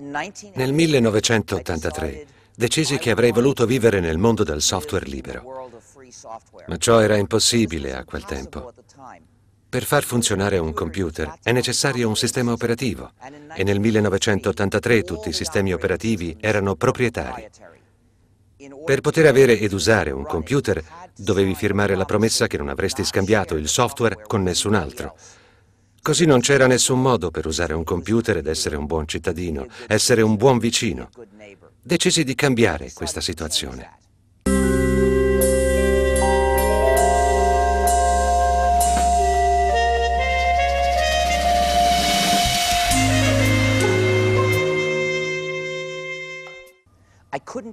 Nel 1983 decisi che avrei voluto vivere nel mondo del software libero, ma ciò era impossibile a quel tempo. Per far funzionare un computer è necessario un sistema operativo e nel 1983 tutti i sistemi operativi erano proprietari. Per poter avere ed usare un computer dovevi firmare la promessa che non avresti scambiato il software con nessun altro Così non c'era nessun modo per usare un computer ed essere un buon cittadino, essere un buon vicino. Decisi di cambiare questa situazione.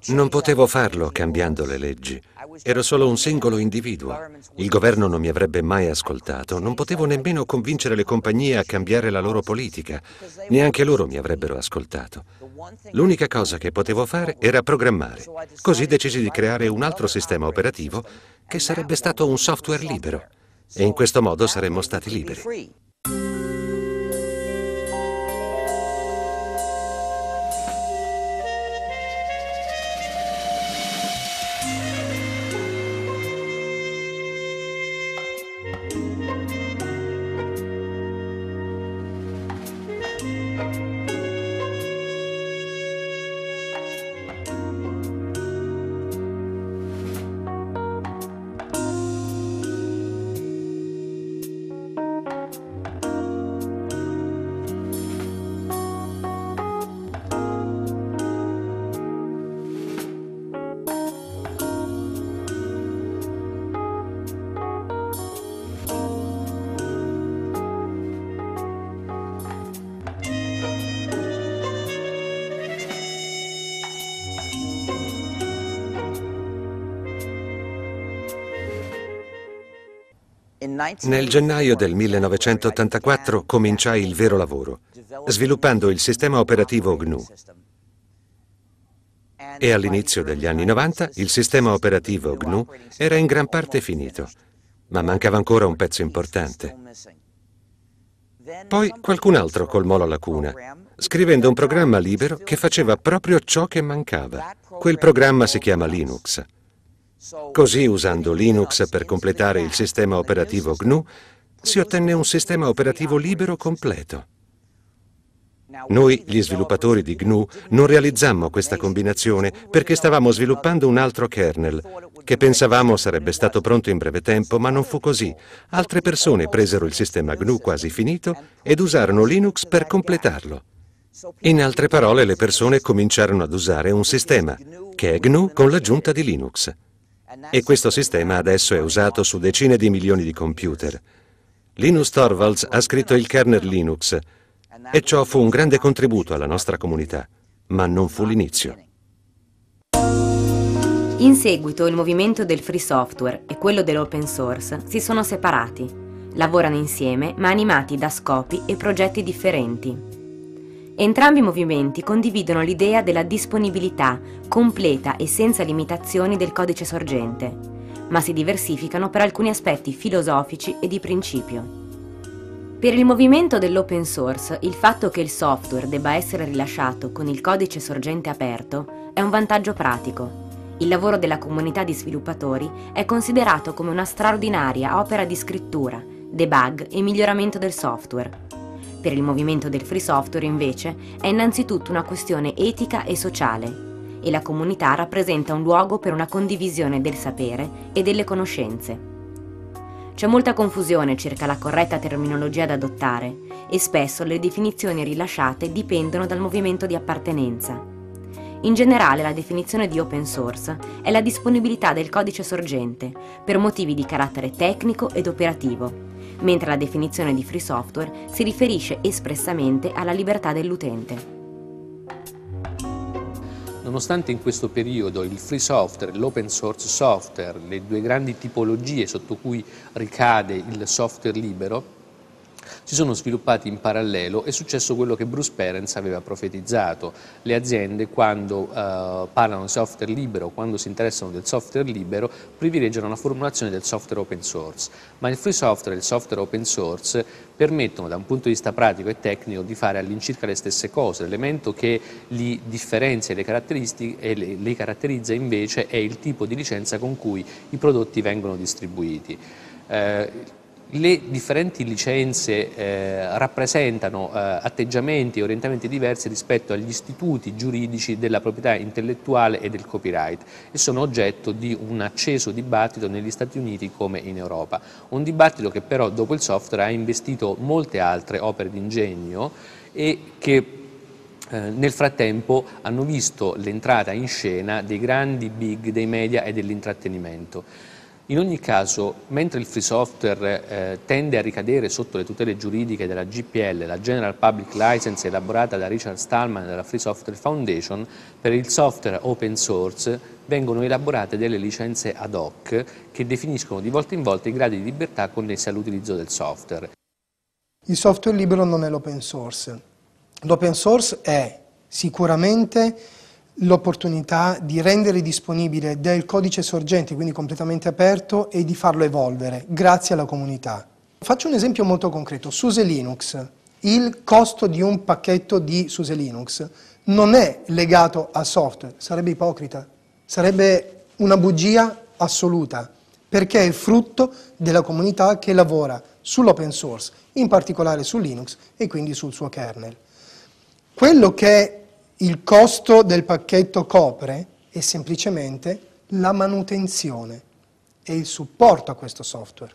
Non potevo farlo cambiando le leggi. Ero solo un singolo individuo. Il governo non mi avrebbe mai ascoltato. Non potevo nemmeno convincere le compagnie a cambiare la loro politica. Neanche loro mi avrebbero ascoltato. L'unica cosa che potevo fare era programmare. Così decisi di creare un altro sistema operativo che sarebbe stato un software libero. E in questo modo saremmo stati liberi. Nel gennaio del 1984 cominciai il vero lavoro, sviluppando il sistema operativo GNU. E all'inizio degli anni 90 il sistema operativo GNU era in gran parte finito, ma mancava ancora un pezzo importante. Poi qualcun altro colmò la lacuna, scrivendo un programma libero che faceva proprio ciò che mancava. Quel programma si chiama Linux. Così, usando Linux per completare il sistema operativo GNU, si ottenne un sistema operativo libero completo. Noi, gli sviluppatori di GNU, non realizzammo questa combinazione perché stavamo sviluppando un altro kernel, che pensavamo sarebbe stato pronto in breve tempo, ma non fu così. Altre persone presero il sistema GNU quasi finito ed usarono Linux per completarlo. In altre parole, le persone cominciarono ad usare un sistema, che è GNU con l'aggiunta di Linux e questo sistema adesso è usato su decine di milioni di computer. Linus Torvalds ha scritto il kernel Linux e ciò fu un grande contributo alla nostra comunità, ma non fu l'inizio. In seguito il movimento del free software e quello dell'open source si sono separati. Lavorano insieme ma animati da scopi e progetti differenti. Entrambi i movimenti condividono l'idea della disponibilità completa e senza limitazioni del codice sorgente, ma si diversificano per alcuni aspetti filosofici e di principio. Per il movimento dell'open source, il fatto che il software debba essere rilasciato con il codice sorgente aperto è un vantaggio pratico. Il lavoro della comunità di sviluppatori è considerato come una straordinaria opera di scrittura, debug e miglioramento del software, per il movimento del free software invece è innanzitutto una questione etica e sociale e la comunità rappresenta un luogo per una condivisione del sapere e delle conoscenze. C'è molta confusione circa la corretta terminologia da adottare e spesso le definizioni rilasciate dipendono dal movimento di appartenenza. In generale la definizione di open source è la disponibilità del codice sorgente per motivi di carattere tecnico ed operativo mentre la definizione di free software si riferisce espressamente alla libertà dell'utente. Nonostante in questo periodo il free software e l'open source software, le due grandi tipologie sotto cui ricade il software libero, si sono sviluppati in parallelo, è successo quello che Bruce Perens aveva profetizzato. Le aziende quando eh, parlano di software libero, quando si interessano del software libero, privilegiano la formulazione del software open source, ma il free software e il software open source permettono da un punto di vista pratico e tecnico di fare all'incirca le stesse cose, l'elemento che li differenzia e le, le caratterizza invece è il tipo di licenza con cui i prodotti vengono distribuiti. Eh, le differenti licenze eh, rappresentano eh, atteggiamenti e orientamenti diversi rispetto agli istituti giuridici della proprietà intellettuale e del copyright e sono oggetto di un acceso dibattito negli Stati Uniti come in Europa. Un dibattito che però dopo il software ha investito molte altre opere di ingegno e che eh, nel frattempo hanno visto l'entrata in scena dei grandi big dei media e dell'intrattenimento. In ogni caso, mentre il free software eh, tende a ricadere sotto le tutele giuridiche della GPL, la General Public License elaborata da Richard Stallman e dalla Free Software Foundation, per il software open source vengono elaborate delle licenze ad hoc che definiscono di volta in volta i gradi di libertà connessi all'utilizzo del software. Il software libero non è l'open source. L'open source è sicuramente l'opportunità di rendere disponibile del codice sorgente, quindi completamente aperto, e di farlo evolvere grazie alla comunità. Faccio un esempio molto concreto, SUSE Linux. Il costo di un pacchetto di SUSE Linux non è legato al software, sarebbe ipocrita, sarebbe una bugia assoluta, perché è frutto della comunità che lavora sull'open source, in particolare su Linux e quindi sul suo kernel. Quello che il costo del pacchetto copre è semplicemente la manutenzione e il supporto a questo software.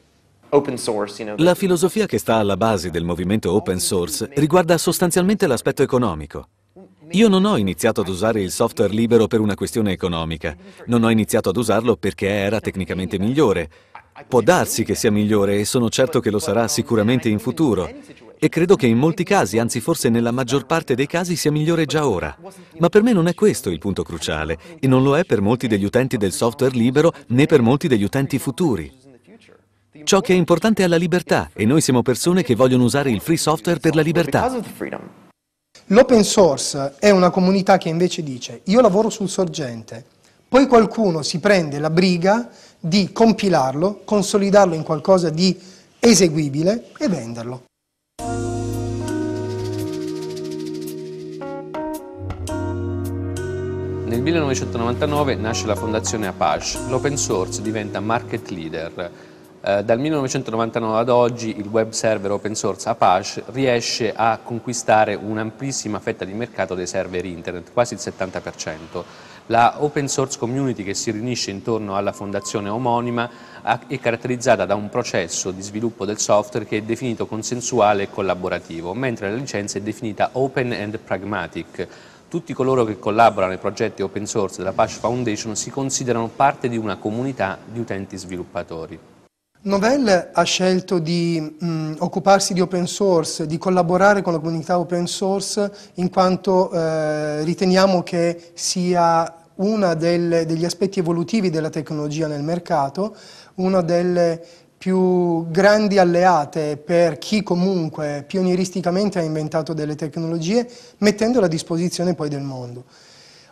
La filosofia che sta alla base del movimento open source riguarda sostanzialmente l'aspetto economico. Io non ho iniziato ad usare il software libero per una questione economica, non ho iniziato ad usarlo perché era tecnicamente migliore. Può darsi che sia migliore e sono certo che lo sarà sicuramente in futuro, e credo che in molti casi, anzi forse nella maggior parte dei casi, sia migliore già ora. Ma per me non è questo il punto cruciale e non lo è per molti degli utenti del software libero né per molti degli utenti futuri. Ciò che è importante è la libertà e noi siamo persone che vogliono usare il free software per la libertà. L'open source è una comunità che invece dice io lavoro sul sorgente, poi qualcuno si prende la briga di compilarlo, consolidarlo in qualcosa di eseguibile e venderlo. Nel 1999 nasce la fondazione Apache, l'open source diventa market leader. Eh, dal 1999 ad oggi il web server open source Apache riesce a conquistare un'amplissima fetta di mercato dei server internet, quasi il 70%. La open source community che si riunisce intorno alla fondazione omonima è caratterizzata da un processo di sviluppo del software che è definito consensuale e collaborativo, mentre la licenza è definita open and pragmatic, tutti coloro che collaborano ai progetti open source della Bash Foundation si considerano parte di una comunità di utenti sviluppatori. Novell ha scelto di mh, mm, occuparsi di open source, di collaborare con la comunità open source in quanto eh, riteniamo che sia uno degli aspetti evolutivi della tecnologia nel mercato, una delle più grandi alleate per chi comunque pionieristicamente ha inventato delle tecnologie, mettendole a disposizione poi del mondo.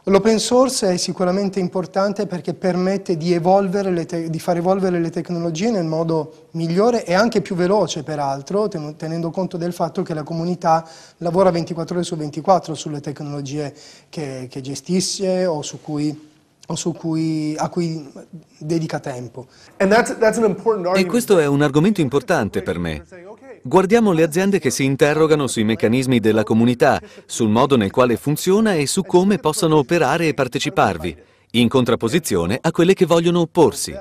L'open source è sicuramente importante perché permette di, di, far evolvere le tecnologie nel modo migliore e anche più veloce peraltro, ten tenendo conto del fatto che la comunità lavora 24 ore su 24 sulle tecnologie che, che gestisce o su cui cui, a cui dedica tempo. E questo è un argomento importante per me. Guardiamo le aziende che si interrogano sui meccanismi della comunità, sul modo nel quale funziona e su come possano operare e parteciparvi, in contrapposizione a quelle che vogliono opporsi.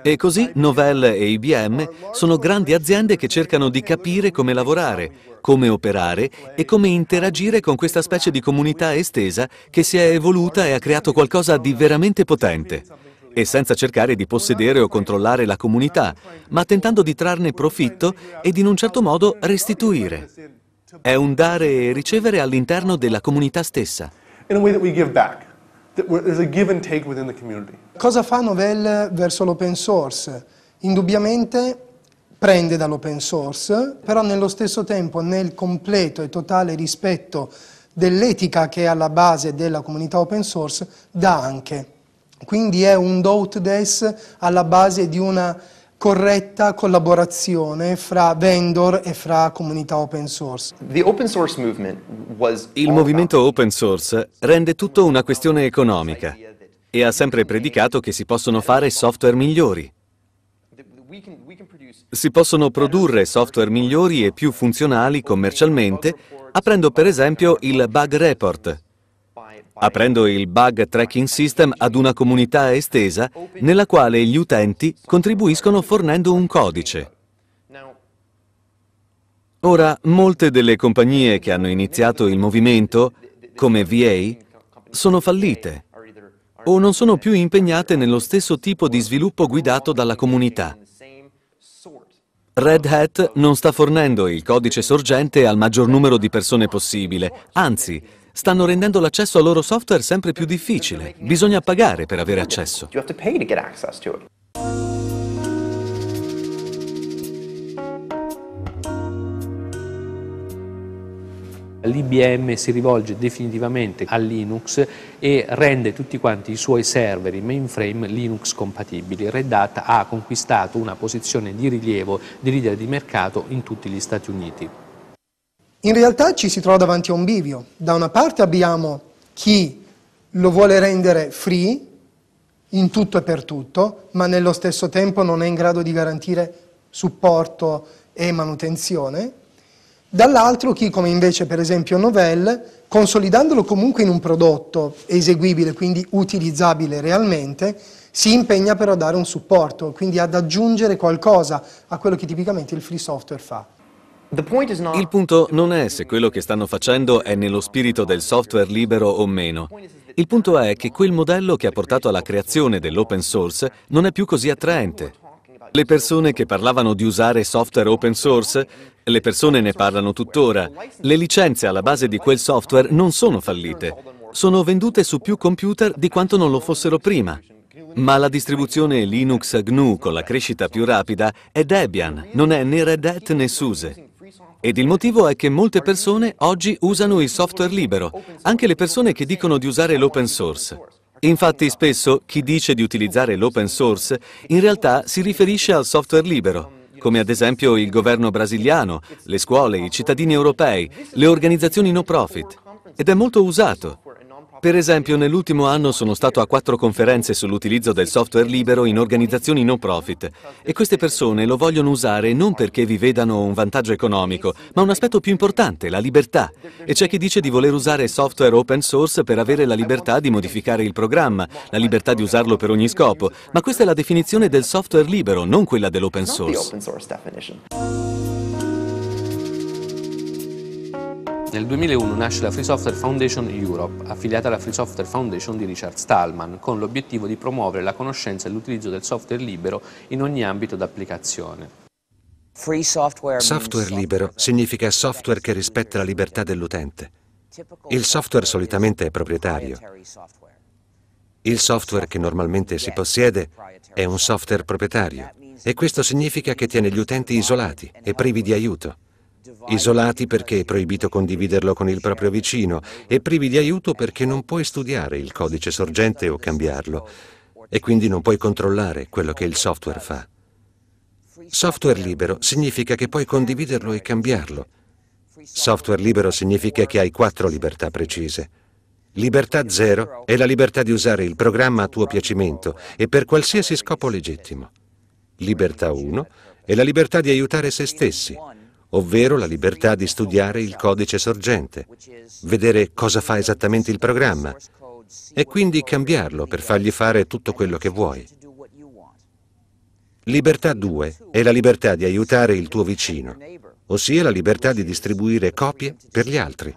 E così Novell e IBM sono grandi aziende che cercano di capire come lavorare, come operare e come interagire con questa specie di comunità estesa che si è evoluta e ha creato qualcosa di veramente potente. E senza cercare di possedere o controllare la comunità, ma tentando di trarne profitto ed in un certo modo restituire. È un dare e ricevere all'interno della comunità stessa. In a way that we give back. Cosa fa Novell verso l'open source? Indubbiamente prende dall'open source, però nello stesso tempo nel completo e totale rispetto dell'etica che è alla base della comunità open source dà anche. Quindi è un do ut des alla base di una corretta collaborazione fra vendor e fra comunità open source. Il movimento open source rende tutto una questione economica e ha sempre predicato che si possono fare software migliori. Si possono produrre software migliori e più funzionali commercialmente aprendo per esempio il bug report aprendo il bug tracking system ad una comunità estesa nella quale gli utenti contribuiscono fornendo un codice. Ora, molte delle compagnie che hanno iniziato il movimento, come VA, sono fallite o non sono più impegnate nello stesso tipo di sviluppo guidato dalla comunità. Red Hat non sta fornendo il codice sorgente al maggior numero di persone possibile, anzi, stanno rendendo l'accesso al loro software sempre più difficile. Bisogna pagare per avere accesso. L'IBM si rivolge definitivamente a Linux e rende tutti quanti i suoi server in mainframe Linux compatibili. Red Hat ha conquistato una posizione di rilievo di leader di mercato in tutti gli Stati Uniti. In realtà ci si trova davanti a un bivio. Da una parte abbiamo chi lo vuole rendere free in tutto e per tutto, ma nello stesso tempo non è in grado di garantire supporto e manutenzione. Dall'altro chi, come invece per esempio Novell, consolidandolo comunque in un prodotto eseguibile, quindi utilizzabile realmente, si impegna però a dare un supporto, quindi ad aggiungere qualcosa a quello che tipicamente il free software fa. Il punto non è se quello che stanno facendo è nello spirito del software libero o meno. Il punto è che quel modello che ha portato alla creazione dell'open source non è più così attraente. Le persone che parlavano di usare software open source, le persone ne parlano tuttora. Le licenze alla base di quel software non sono fallite. Sono vendute su più computer di quanto non lo fossero prima. Ma la distribuzione Linux GNU con la crescita più rapida è Debian, non è né Red Hat né SUSE. Ed il motivo è che molte persone oggi usano il software libero, anche le persone che dicono di usare l'open source. Infatti spesso chi dice di utilizzare l'open source in realtà si riferisce al software libero, come ad esempio il governo brasiliano, le scuole, i cittadini europei, le organizzazioni no profit. Ed è molto usato. Per esempio, nell'ultimo anno sono stato a quattro conferenze sull'utilizzo del software libero in organizzazioni non profit e queste persone lo vogliono usare non perché vi vedano un vantaggio economico, ma un aspetto più importante, la libertà. E c'è chi dice di voler usare software open source per avere la libertà di modificare il programma, la libertà di usarlo per ogni scopo, ma questa è la definizione del software libero, non quella dell'open source. Nel 2001 nasce la Free Software Foundation Europe, affiliata alla Free Software Foundation di Richard Stallman, con l'obiettivo di promuovere la conoscenza e l'utilizzo del software libero in ogni ambito d'applicazione. Software libero significa software che rispetta la libertà dell'utente. Il software solitamente è proprietario. Il software che normalmente si possiede è un software proprietario e questo significa che tiene gli utenti isolati e privi di aiuto isolati perché è proibito condividerlo con il proprio vicino e privi di aiuto perché non puoi studiare il codice sorgente o cambiarlo e quindi non puoi controllare quello che il software fa. Software libero significa che puoi condividerlo e cambiarlo. Software libero significa che hai quattro libertà precise. Libertà zero è la libertà di usare il programma a tuo piacimento e per qualsiasi scopo legittimo. Libertà 1 è la libertà di aiutare se stessi ovvero la libertà di studiare il codice sorgente, vedere cosa fa esattamente il programma e quindi cambiarlo per fargli fare tutto quello che vuoi. Libertà 2 è la libertà di aiutare il tuo vicino, ossia la libertà di distribuire copie per gli altri.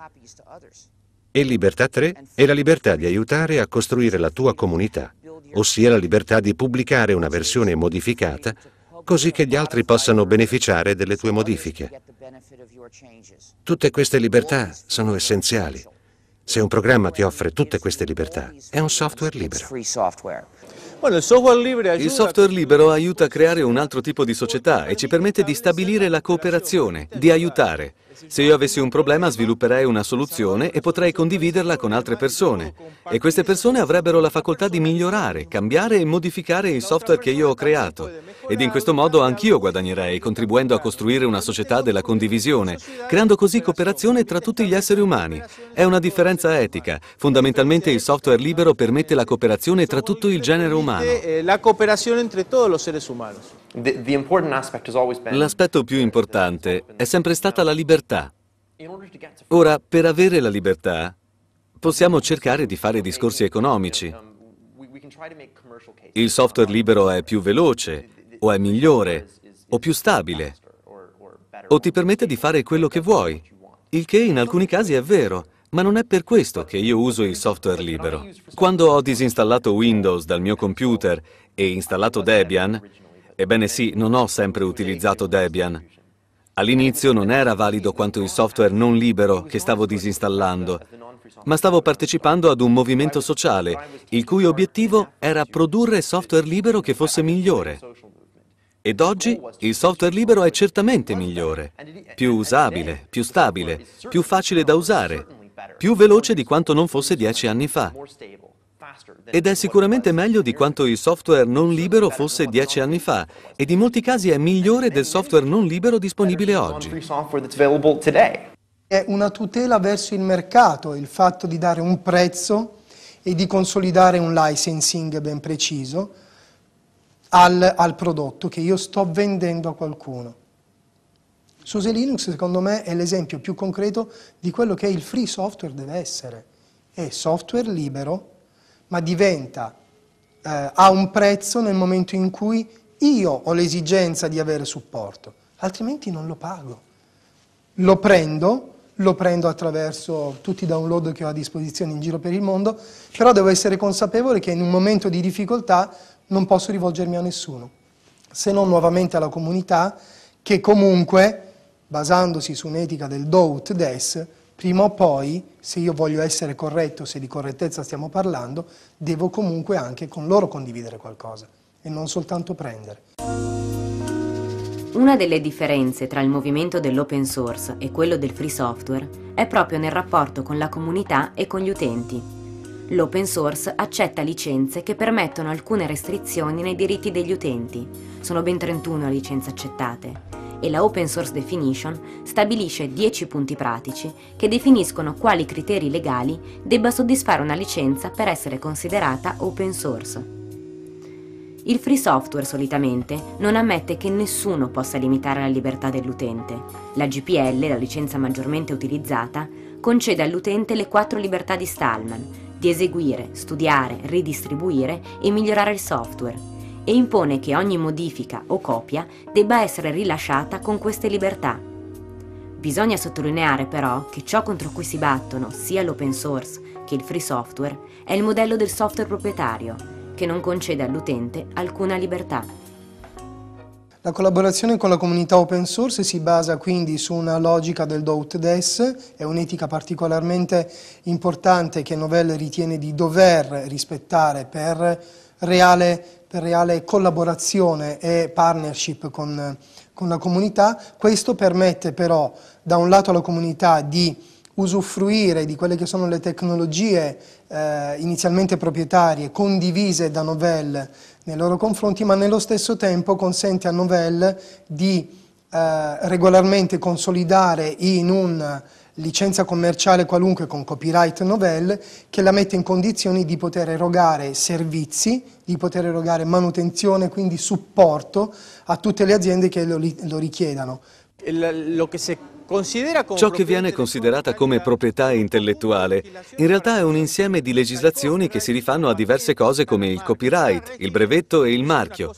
E libertà 3 è la libertà di aiutare a costruire la tua comunità, ossia la libertà di pubblicare una versione modificata così che gli altri possano beneficiare delle tue modifiche. Tutte queste libertà sono essenziali. Se un programma ti offre tutte queste libertà, è un software libero. Il software libero aiuta a creare un altro tipo di società e ci permette di stabilire la cooperazione, di aiutare. Se io avessi un problema svilupperei una soluzione e potrei condividerla con altre persone e queste persone avrebbero la facoltà di migliorare, cambiare e modificare il software che io ho creato. Ed in questo modo anch'io guadagnerei, contribuendo a costruire una società della condivisione, creando così cooperazione tra tutti gli esseri umani. È una differenza etica. Fondamentalmente il software libero permette la cooperazione tra tutto il genere umano. Eh, la cooperazione tra tutti gli esseri umani. L'aspetto più importante è sempre stata la libertà libertà. Ora, per avere la libertà, possiamo cercare di fare discorsi economici. Um, il software libero è più veloce, o è migliore, o più stabile, o ti permette di fare quello che vuoi, il che in alcuni casi è vero, ma non è per questo che io uso il software libero. Quando ho disinstallato Windows dal mio computer e installato Debian, ebbene sì, non ho sempre utilizzato Debian, All'inizio non era valido quanto il software non libero che stavo disinstallando, ma stavo partecipando ad un movimento sociale il cui obiettivo era produrre software libero che fosse migliore. Ed oggi il software libero è certamente migliore, più usabile, più stabile, più facile da usare, più veloce di quanto non fosse dieci anni fa. Ed è sicuramente meglio di quanto il software non libero fosse dieci anni fa ed in molti casi è migliore del software non libero disponibile oggi. È una tutela verso il mercato il fatto di dare un prezzo e di consolidare un licensing ben preciso al, al prodotto che io sto vendendo a qualcuno. SUSE Linux secondo me è l'esempio più concreto di quello che il free software deve essere. È software libero ma diventa, eh, ha un prezzo nel momento in cui io ho l'esigenza di avere supporto, altrimenti non lo pago. Lo prendo, lo prendo attraverso tutti i download che ho a disposizione in giro per il mondo, però devo essere consapevole che in un momento di difficoltà non posso rivolgermi a nessuno, se non nuovamente alla comunità che comunque, basandosi su un'etica del do ut des, prima o poi, se io voglio essere corretto, se di correttezza stiamo parlando, devo comunque anche con loro condividere qualcosa e non soltanto prendere. Una delle differenze tra il movimento dell'open source e quello del free software è proprio nel rapporto con la comunità e con gli utenti. L'open source accetta licenze che permettono alcune restrizioni nei diritti degli utenti, sono ben 31 licenze accettate, e la Open Source Definition stabilisce 10 punti pratici che definiscono quali criteri legali debba soddisfare una licenza per essere considerata open source. Il free software solitamente non ammette che nessuno possa limitare la libertà dell'utente. La GPL, la licenza maggiormente utilizzata, concede all'utente le quattro libertà di Stallman di eseguire, studiare, ridistribuire e migliorare il software, e impone che ogni modifica o copia debba essere rilasciata con queste libertà. Bisogna sottolineare però che ciò contro cui si battono sia l'open source che il free software è il modello del software proprietario, che non concede all'utente alcuna libertà. La collaborazione con la comunità open source si basa quindi su una logica del do ut des, è un'etica particolarmente importante che Novell ritiene di dover rispettare per reale per reale collaborazione e partnership con, con la comunità. Questo permette però da un lato alla comunità di usufruire di quelle che sono le tecnologie eh, inizialmente proprietarie condivise da Novell nei loro confronti, ma nello stesso tempo consente a Novell di eh, regolarmente consolidare in un licenza commerciale qualunque con copyright novell che la mette in condizioni di poter erogare servizi, di poter erogare manutenzione, quindi supporto a tutte le aziende che lo, lo richiedano. El, lo que se Ciò che viene considerata come proprietà intellettuale in realtà è un insieme di legislazioni che si rifanno a diverse cose come il copyright, il brevetto e il marchio.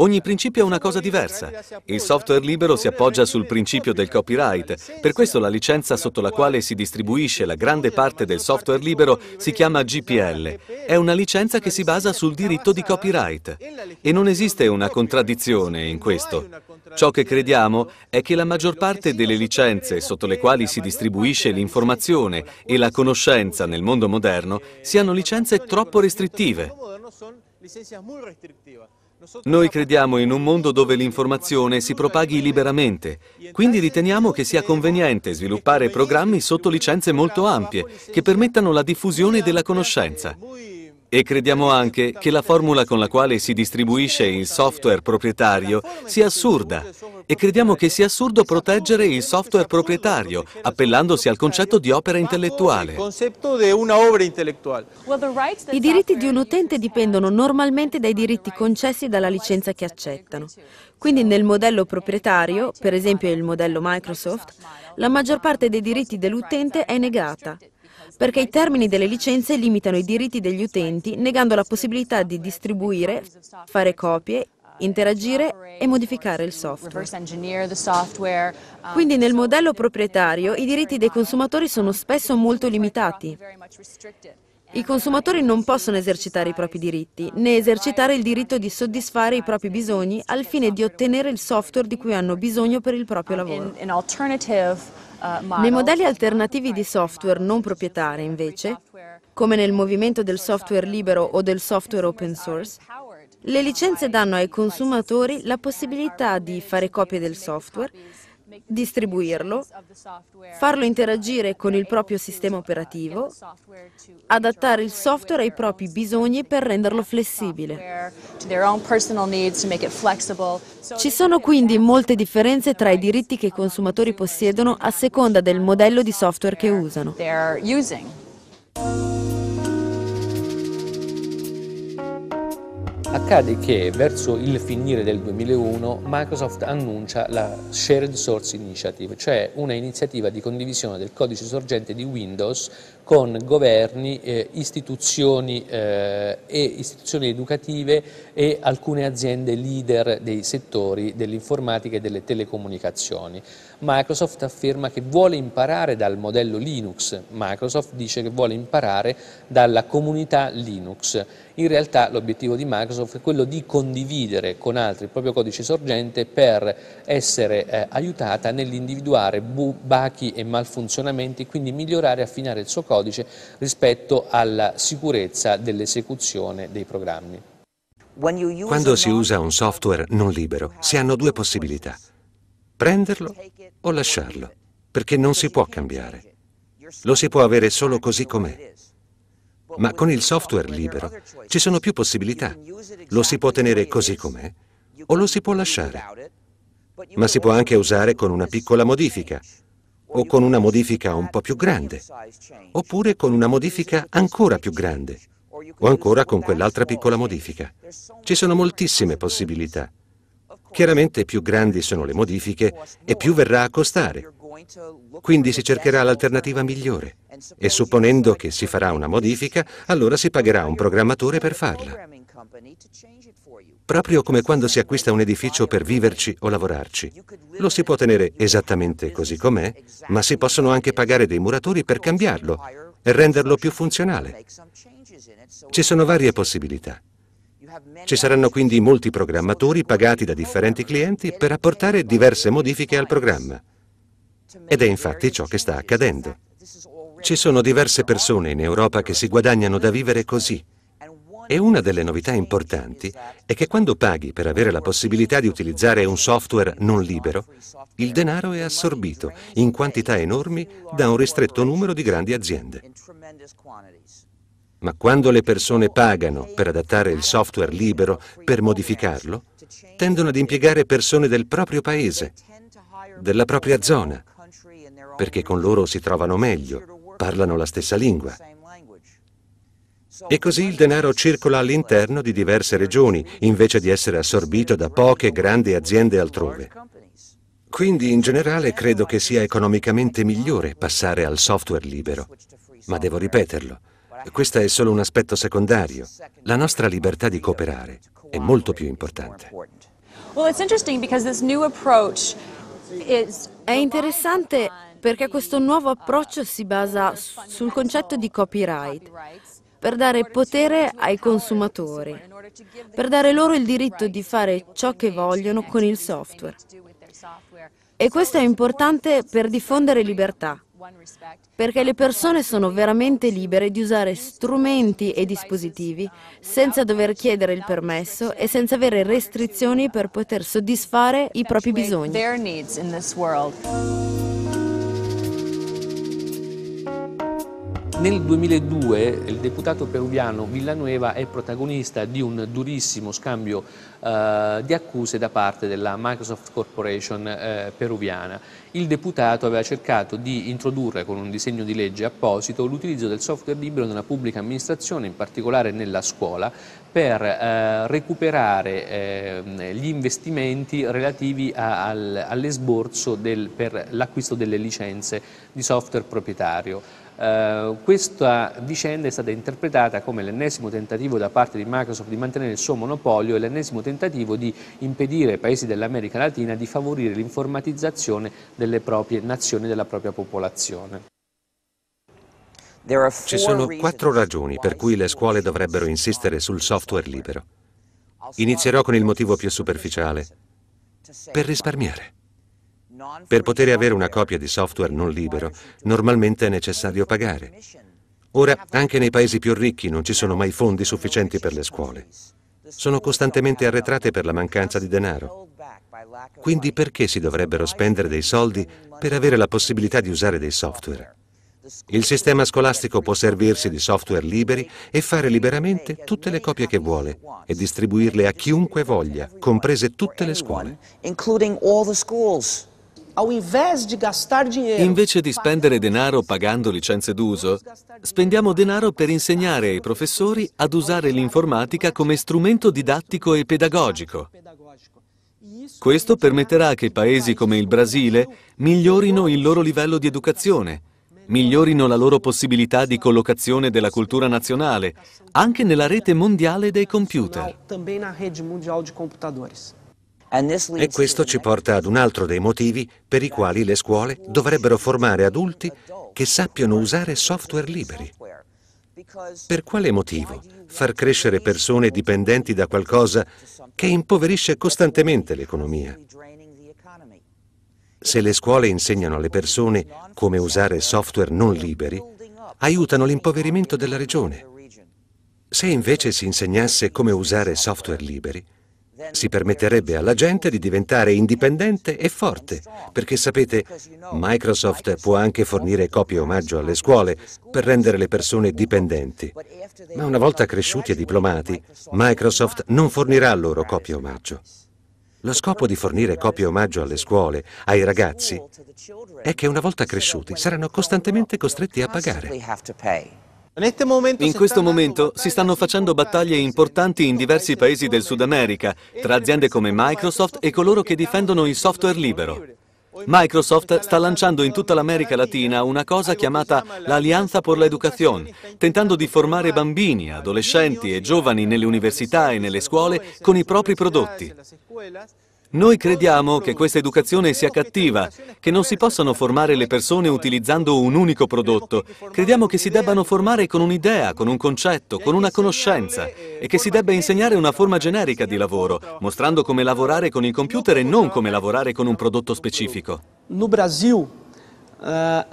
Ogni principio è una cosa diversa. Il software libero si appoggia sul principio del copyright, per questo la licenza sotto la quale si distribuisce la grande parte del software libero si chiama GPL. È una licenza che si basa sul diritto di copyright e non esiste una contraddizione in questo. Ciò che crediamo è che la maggior parte delle licenze sotto le quali si distribuisce l'informazione e la conoscenza nel mondo moderno siano licenze troppo restrittive. Noi crediamo in un mondo dove l'informazione si propaghi liberamente, quindi riteniamo che sia conveniente sviluppare programmi sotto licenze molto ampie che permettano la diffusione della conoscenza. E crediamo anche che la formula con la quale si distribuisce il software proprietario sia assurda e crediamo che sia assurdo proteggere il software proprietario appellandosi al concetto di opera intellettuale. I diritti di un utente dipendono normalmente dai diritti concessi dalla licenza che accettano. Quindi nel modello proprietario, per esempio il modello Microsoft, la maggior parte dei diritti dell'utente è negata perché i termini delle licenze limitano i diritti degli utenti, negando la possibilità di distribuire, fare copie interagire e modificare il software. Um, Quindi nel modello proprietario i diritti dei consumatori sono spesso molto limitati. I consumatori non possono esercitare i propri diritti, né esercitare il diritto di soddisfare i propri bisogni al fine di ottenere il software di cui hanno bisogno per il proprio um, lavoro. Eh, Nei modelli alternativi di software non proprietari, invece, come nel movimento del software libero o del software open source, le licenze danno ai consumatori la possibilità di fare copie del software, distribuirlo, farlo interagire con il proprio sistema operativo, adattare il software ai propri bisogni per renderlo flessibile. Ci sono quindi molte differenze tra i diritti che i consumatori possiedono a seconda del modello di software che usano. Accade che verso il finire del 2001 Microsoft annuncia la Shared Source Initiative, cioè una iniziativa di condivisione del codice sorgente di Windows con governi, eh, istituzioni, eh, e istituzioni educative e alcune aziende leader dei settori dell'informatica e delle telecomunicazioni. Microsoft afferma che vuole imparare dal modello Linux, Microsoft dice che vuole imparare dalla comunità Linux. In realtà l'obiettivo di Microsoft è quello di condividere con altri il proprio codice sorgente per essere eh, aiutata nell'individuare bachi e malfunzionamenti, e quindi migliorare e affinare il suo codice codice rispetto alla sicurezza dell'esecuzione dei programmi. Quando si usa un software non libero, si hanno due possibilità, prenderlo o lasciarlo, perché non si può cambiare. Lo si può avere solo così com'è. Ma con il software libero ci sono più possibilità. Lo si può tenere così com'è o lo si può lasciare. Ma si può anche usare con una piccola modifica, o con una modifica un po' più grande, oppure con una modifica ancora più grande, o ancora con quell'altra piccola modifica. Ci sono moltissime possibilità. Chiaramente più grandi sono le modifiche e più verrà a costare. Quindi si cercherà l'alternativa migliore e supponendo che si farà una modifica, allora si pagherà un programmatore per farla proprio come quando si acquista un edificio per viverci o lavorarci. Lo si può tenere esattamente così com'è, ma si possono anche pagare dei muratori per cambiarlo e renderlo più funzionale. Ci sono varie possibilità. Ci saranno quindi molti programmatori pagati da differenti clienti per apportare diverse modifiche al programma. Ed è infatti ciò che sta accadendo. Ci sono diverse persone in Europa che si guadagnano da vivere così, e una delle novità importanti è che quando paghi per avere la possibilità di utilizzare un software non libero, il denaro è assorbito in quantità enormi da un ristretto numero di grandi aziende. Ma quando le persone pagano per adattare il software libero, per modificarlo, tendono ad impiegare persone del proprio paese, della propria zona, perché con loro si trovano meglio, parlano la stessa lingua e così il denaro circola all'interno di diverse regioni, invece di essere assorbito da poche grandi aziende altrove. Quindi in generale credo che sia economicamente migliore passare al software libero. Ma devo ripeterlo, questo è solo un aspetto secondario. La nostra libertà di cooperare è molto più importante. È interessante perché questo nuovo approccio si basa sul concetto di copyright per dare potere ai consumatori, per dare loro il diritto di fare ciò che vogliono con il software. E questo è importante per diffondere libertà, perché le persone sono veramente libere di usare strumenti e dispositivi senza dover chiedere il permesso e senza avere restrizioni per poter soddisfare i propri bisogni. Nel 2002 il deputato peruviano Villanueva è protagonista di un durissimo scambio eh, di accuse da parte della Microsoft Corporation eh, peruviana. Il deputato aveva cercato di introdurre con un disegno di legge apposito l'utilizzo del software libero nella pubblica amministrazione, in particolare nella scuola, per eh, recuperare ehm, gli investimenti relativi a, al, all'esborso del, per l'acquisto delle licenze di software proprietario. Eh, questa vicenda è stata interpretata come l'ennesimo tentativo da parte di Microsoft di mantenere il suo monopolio e l'ennesimo tentativo di impedire ai paesi dell'America Latina di favorire l'informatizzazione delle proprie nazioni e della propria popolazione. Ci sono quattro ragioni per cui le scuole dovrebbero insistere sul software libero. Inizierò con il motivo più superficiale, per risparmiare. Per poter avere una copia di software non libero, normalmente è necessario pagare. Ora, anche nei paesi più ricchi non ci sono mai fondi sufficienti per le scuole. Sono costantemente arretrate per la mancanza di denaro. Quindi perché si dovrebbero spendere dei soldi per avere la possibilità di usare dei software? Il sistema scolastico può servirsi di software liberi e fare liberamente tutte le copie che vuole e distribuirle a chiunque voglia, comprese tutte le scuole. Invece di spendere denaro pagando licenze d'uso, spendiamo denaro per insegnare ai professori ad usare l'informatica come strumento didattico e pedagogico. Questo permetterà che paesi come il Brasile migliorino il loro livello di educazione, migliorino la loro possibilità di collocazione della cultura nazionale, anche nella rete mondiale dei computer. E questo ci porta ad un altro dei motivi per i quali le scuole dovrebbero formare adulti che sappiano usare software liberi. Per quale motivo far crescere persone dipendenti da qualcosa che impoverisce costantemente l'economia? Se le scuole insegnano alle persone come usare software non liberi, aiutano l'impoverimento della regione. Se invece si insegnasse come usare software liberi, si permetterebbe alla gente di diventare indipendente e forte, perché sapete, Microsoft può anche fornire copie omaggio alle scuole per rendere le persone dipendenti, ma una volta cresciuti e diplomati, Microsoft non fornirà loro copie omaggio. Lo scopo di fornire copie omaggio alle scuole, ai ragazzi, è che una volta cresciuti saranno costantemente costretti a pagare. In questo momento si stanno facendo battaglie importanti in diversi paesi del Sud America, tra aziende come Microsoft e coloro che difendono il software libero. Microsoft sta lanciando in tutta l'America Latina una cosa chiamata l'Alianza per l'Educazione, tentando di formare bambini, adolescenti e giovani nelle università e nelle scuole con i propri prodotti. Noi crediamo che questa educazione sia cattiva, che non si possano formare le persone utilizzando un unico prodotto. Crediamo che si debbano formare con un'idea, con un concetto, con una conoscenza e che si debba insegnare una forma generica di lavoro, mostrando come lavorare con il computer e non come lavorare con un prodotto specifico. Eh,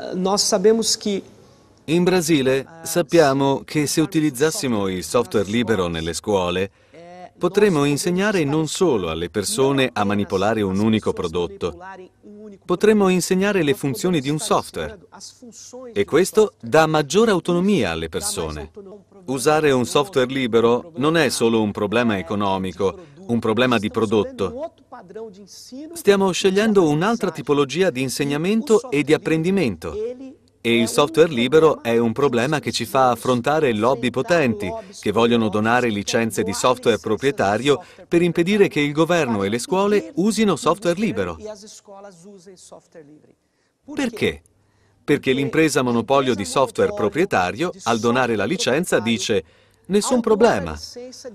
in Brasile sappiamo che se utilizzassimo il software libero nelle scuole, Potremo insegnare non solo alle persone a manipolare un unico prodotto, potremo insegnare le funzioni di un software e questo dà maggiore autonomia alle persone. Usare un software libero non è solo un problema economico, un problema di prodotto. Stiamo scegliendo un'altra tipologia di insegnamento e di apprendimento e il software libero è un problema che ci fa affrontare lobby potenti che vogliono donare licenze di software proprietario per impedire che il governo e le scuole usino software libero. Perché? Perché l'impresa monopolio di software proprietario, al donare la licenza, dice nessun problema,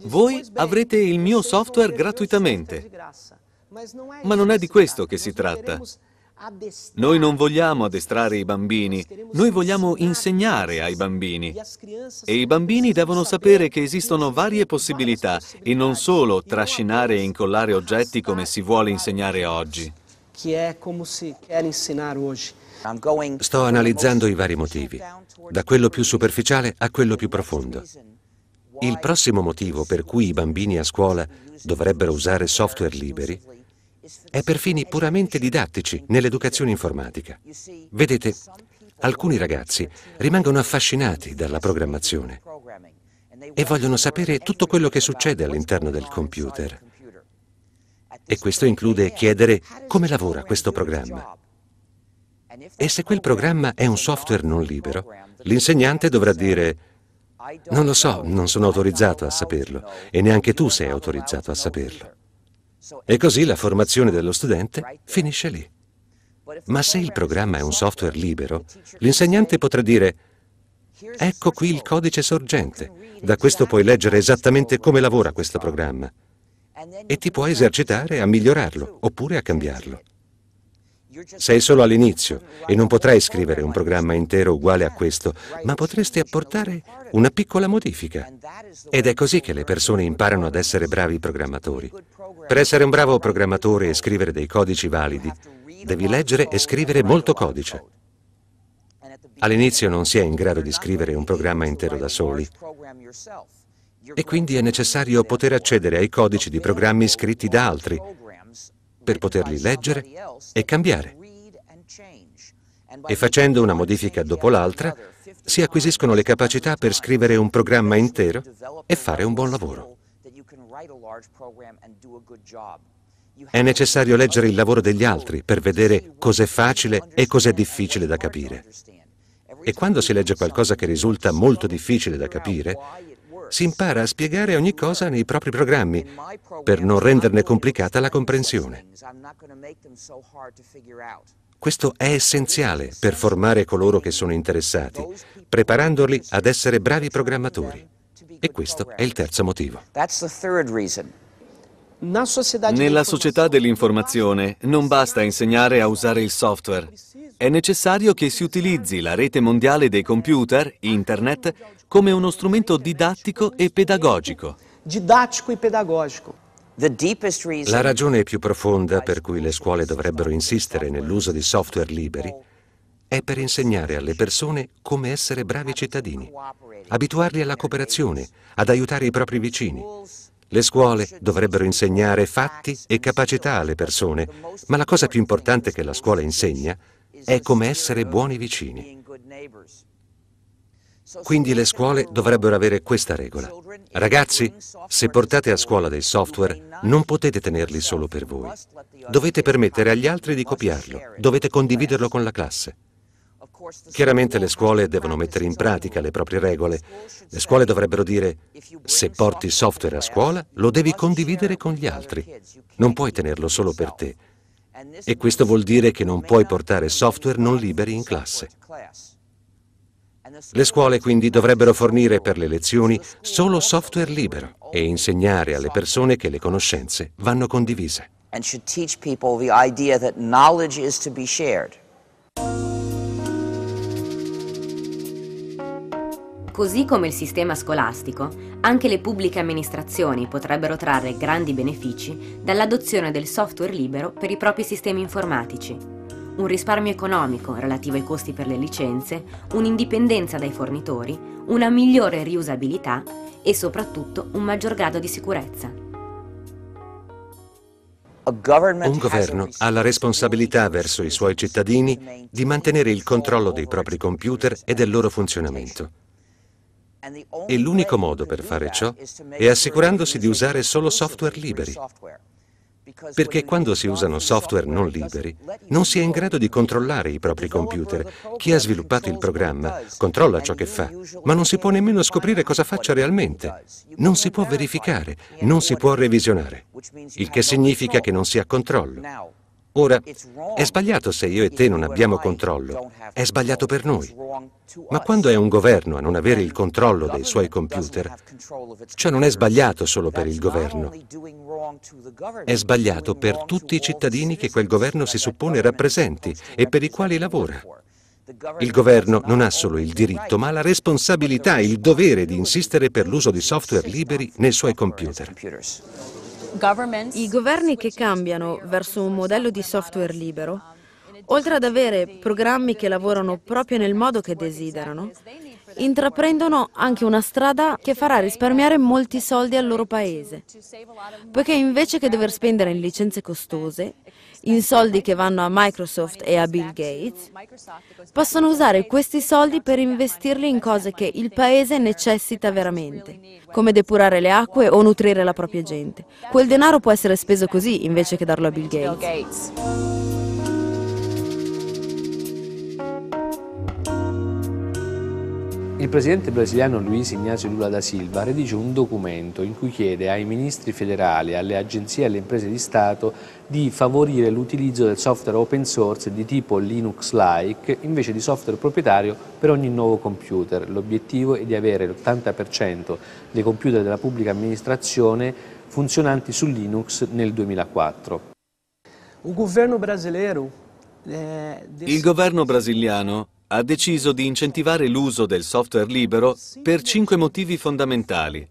voi avrete il mio software gratuitamente. Ma non è di questo che si tratta. Noi non vogliamo addestrare i bambini, noi vogliamo insegnare ai bambini. E i bambini devono sapere che esistono varie possibilità e non solo trascinare e incollare oggetti come si vuole insegnare oggi. Sto analizzando i vari motivi, da quello più superficiale a quello più profondo. Il prossimo motivo per cui i bambini a scuola dovrebbero usare software liberi è per fini puramente didattici nell'educazione informatica. Vedete, alcuni ragazzi rimangono affascinati dalla programmazione e vogliono sapere tutto quello che succede all'interno del computer. E questo include chiedere come lavora questo programma. E se quel programma è un software non libero, l'insegnante dovrà dire non lo so, non sono autorizzato a saperlo e neanche tu sei autorizzato a saperlo. E così la formazione dello studente finisce lì. Ma se il programma è un software libero, l'insegnante potrà dire ecco qui il codice sorgente, da questo puoi leggere esattamente come lavora questo programma e ti puoi esercitare a migliorarlo oppure a cambiarlo. Sei solo all'inizio e non potrai scrivere un programma intero uguale a questo, ma potresti apportare una piccola modifica. Ed è così che le persone imparano ad essere bravi programmatori. Per essere un bravo programmatore e scrivere dei codici validi, devi leggere e scrivere molto codice. All'inizio non si è in grado di scrivere un programma intero da soli e quindi è necessario poter accedere ai codici di programmi scritti da altri per poterli leggere e cambiare. E facendo una modifica dopo l'altra si acquisiscono le capacità per scrivere un programma intero e fare un buon lavoro. È necessario leggere il lavoro degli altri per vedere cos'è facile e cos'è difficile da capire. E quando si legge qualcosa che risulta molto difficile da capire, si impara a spiegare ogni cosa nei propri programmi per non renderne complicata la comprensione. Questo è essenziale per formare coloro che sono interessati, preparandoli ad essere bravi programmatori. E questo è il terzo motivo. Nella società dell'informazione non basta insegnare a usare il software. È necessario che si utilizzi la rete mondiale dei computer, Internet, come uno strumento didattico e pedagogico. Didattico e pedagogico. La ragione più profonda per cui le scuole dovrebbero insistere nell'uso di software liberi è per insegnare alle persone come essere bravi cittadini, abituarli alla cooperazione, ad aiutare i propri vicini. Le scuole dovrebbero insegnare fatti e capacità alle persone, ma la cosa più importante che la scuola insegna è come essere buoni vicini. Quindi le scuole dovrebbero avere questa regola. Ragazzi, se portate a scuola dei software, non potete tenerli solo per voi. Dovete permettere agli altri di copiarlo, dovete condividerlo con la classe. Chiaramente le scuole devono mettere in pratica le proprie regole. Le scuole dovrebbero dire se porti software a scuola lo devi condividere con gli altri, non puoi tenerlo solo per te. E questo vuol dire che non puoi portare software non liberi in classe. Le scuole quindi dovrebbero fornire per le lezioni solo software libero e insegnare alle persone che le conoscenze vanno condivise. And should teach people the idea that knowledge is to be shared. Così come il sistema scolastico, anche le pubbliche amministrazioni potrebbero trarre grandi benefici dall'adozione del software libero per i propri sistemi informatici. Un risparmio economico relativo ai costi per le licenze, un'indipendenza dai fornitori, una migliore riusabilità e soprattutto un maggior grado di sicurezza. Un governo ha la responsabilità verso i suoi cittadini di mantenere il controllo dei propri computer e del loro funzionamento. E l'unico modo per fare ciò è assicurandosi di usare solo software liberi. Perché quando si usano software non liberi, non si è in grado di controllare i propri computer. Chi ha sviluppato il programma controlla ciò che fa, ma non si può nemmeno scoprire cosa faccia realmente. Non si può verificare, non si può revisionare, il che significa che non si ha controllo. Ora, è sbagliato se io e te non abbiamo controllo, è sbagliato per noi. Ma quando è un governo a non avere il controllo dei suoi computer, ciò non è sbagliato solo per il governo, è sbagliato per tutti i cittadini che quel governo si suppone rappresenti e per i quali lavora. Il governo non ha solo il diritto, ma la responsabilità, e il dovere di insistere per l'uso di software liberi nei suoi computer. I governi che cambiano verso un modello di software libero, oltre ad avere programmi che lavorano proprio nel modo che desiderano, intraprendono anche una strada che farà risparmiare molti soldi al loro paese, poiché invece che dover spendere in licenze costose, in soldi che vanno a Microsoft e a Bill Gates, possono usare questi soldi per investirli in cose che il paese necessita veramente, come depurare le acque o nutrire la propria gente. Quel denaro può essere speso così invece che darlo a Bill Gates. Il presidente brasiliano Luiz Ignazio Lula da Silva redige un documento in cui chiede ai ministri federali, alle agenzie e alle imprese di Stato di favorire l'utilizzo del software open source di tipo Linux-like invece di software proprietario per ogni nuovo computer. L'obiettivo è di avere l'80% dei computer della pubblica amministrazione funzionanti su Linux nel 2004. Eh, Il governo brasiliano ha deciso di incentivare l'uso del software libero per cinque motivi fondamentali.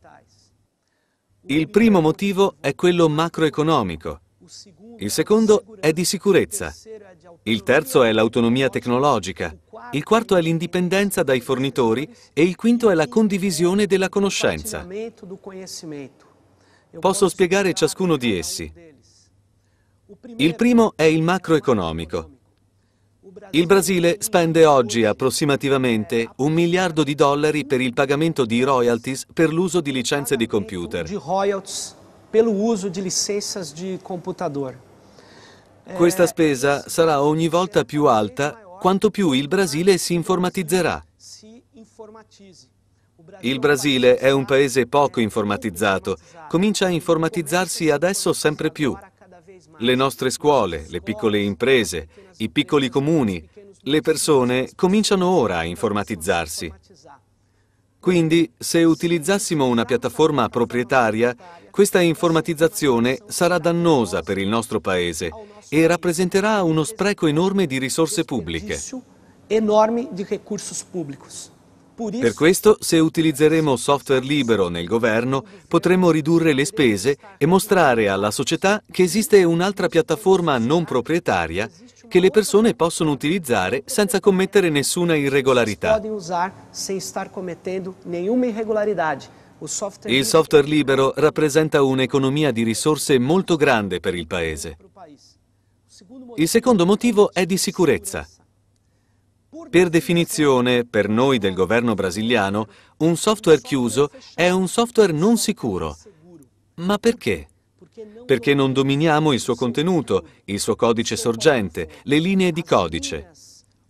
Il primo motivo è quello macroeconomico, il secondo è di sicurezza, il terzo è l'autonomia tecnologica, il quarto è l'indipendenza dai fornitori e il quinto è la condivisione della conoscenza. Posso spiegare ciascuno di essi. Il primo è il macroeconomico. Il Brasile spende oggi approssimativamente un miliardo di dollari per il pagamento di royalties per l'uso di licenze di computer. Questa spesa sarà ogni volta più alta quanto più il Brasile si informatizzerà. Il um Brasile è un um paese poco informatizzato, comincia a informatizzarsi adesso sempre più le nostre scuole, le piccole imprese, i piccoli comuni, le persone cominciano ora a informatizzarsi. Quindi, se utilizzassimo una piattaforma proprietaria, questa informatizzazione sarà dannosa per il nostro Paese e rappresenterà uno spreco enorme di risorse pubbliche. Enorme di recursos públicos. Per questo, se utilizzeremo software libero nel governo, potremo ridurre le spese e mostrare alla società che esiste un'altra piattaforma non proprietaria che le persone possono utilizzare senza commettere nessuna irregolarità. Il software libero rappresenta un'economia di risorse molto grande per il Paese. Il secondo motivo è di sicurezza. Per definizione, per noi del governo brasiliano, un software chiuso è un software non sicuro. Ma perché? Perché non dominiamo il suo contenuto, il suo codice sorgente, le linee di codice.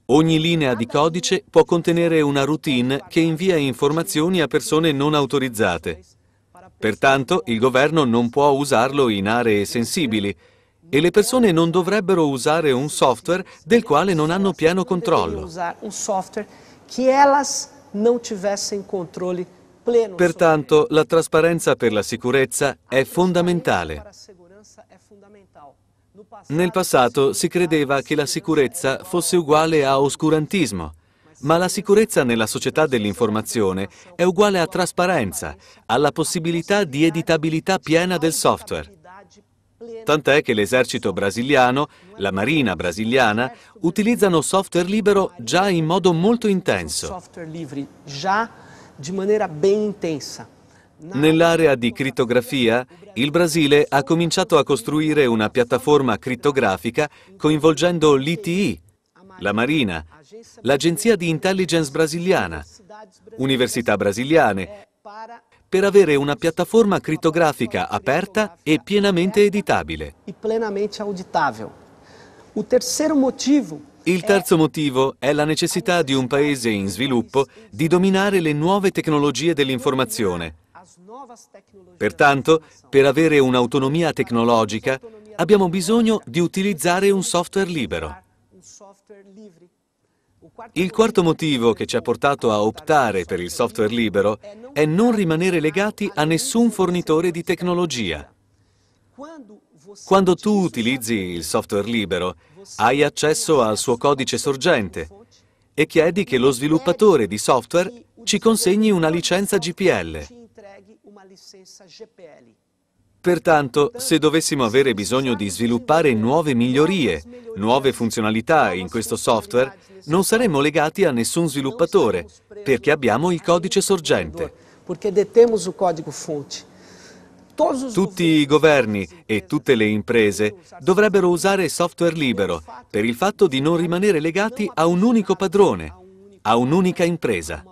Ogni linea di codice può contenere una routine che invia informazioni a persone non autorizzate. Pertanto il governo non può usarlo in aree sensibili, e le persone non dovrebbero usare un software del quale non hanno pieno controllo. Um Pertanto la trasparenza per la sicurezza è fondamentale. Nel passato si credeva che la sicurezza fosse uguale a oscurantismo, ma la sicurezza nella società dell'informazione è uguale a trasparenza, alla possibilità di editabilità piena del software. Tant'è che l'esercito brasiliano, la marina brasiliana, utilizzano software libero già in modo molto intenso. Nell'area di crittografia, il Brasile ha cominciato a costruire una piattaforma crittografica coinvolgendo l'ITI, la Marina, l'Agenzia di Intelligence Brasiliana, università brasiliane, per avere una piattaforma crittografica aperta e pienamente editabile. Il terzo motivo è la necessità di un paese in sviluppo di dominare le nuove tecnologie dell'informazione. Pertanto, per avere un'autonomia tecnologica, abbiamo bisogno di utilizzare un software libero. Il quarto motivo che ci ha portato a optare per il software libero è non rimanere legati a nessun fornitore di tecnologia. Quando tu utilizzi il software libero, hai accesso al suo codice sorgente e chiedi che lo sviluppatore di software ci consegni una licenza GPL. Pertanto, se dovessimo avere bisogno di sviluppare nuove migliorie, nuove funzionalità in questo software, non saremmo legati a nessun sviluppatore, perché abbiamo il codice sorgente. Tutti i governi e tutte le imprese dovrebbero usare software libero per il fatto di non rimanere legati a un unico padrone, a un'unica impresa.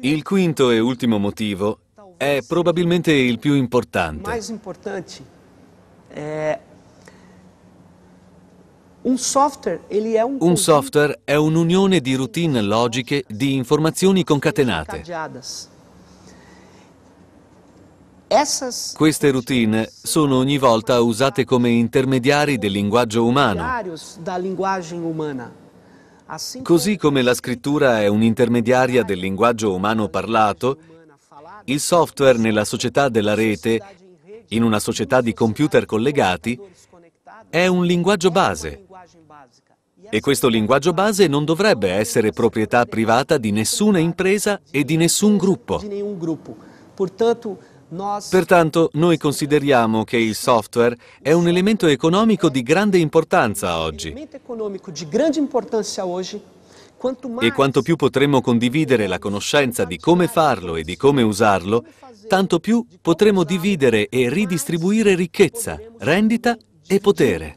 Il quinto e ultimo motivo è probabilmente il più importante. Um um Un software è un'unione di routine logiche di informazioni concatenate. Queste routine sono ogni volta usate come intermediari del linguaggio umano. Così come la scrittura è un'intermediaria del linguaggio umano parlato, il software nella società della rete, in una società di computer collegati, è un linguaggio base. E questo linguaggio base non dovrebbe essere proprietà privata di nessuna impresa e di nessun gruppo. Pertanto noi consideriamo che il software è un elemento economico di grande importanza oggi. E quanto più potremo condividere la conoscenza di come farlo e di come usarlo, tanto più potremo dividere e ridistribuire ricchezza, rendita e potere.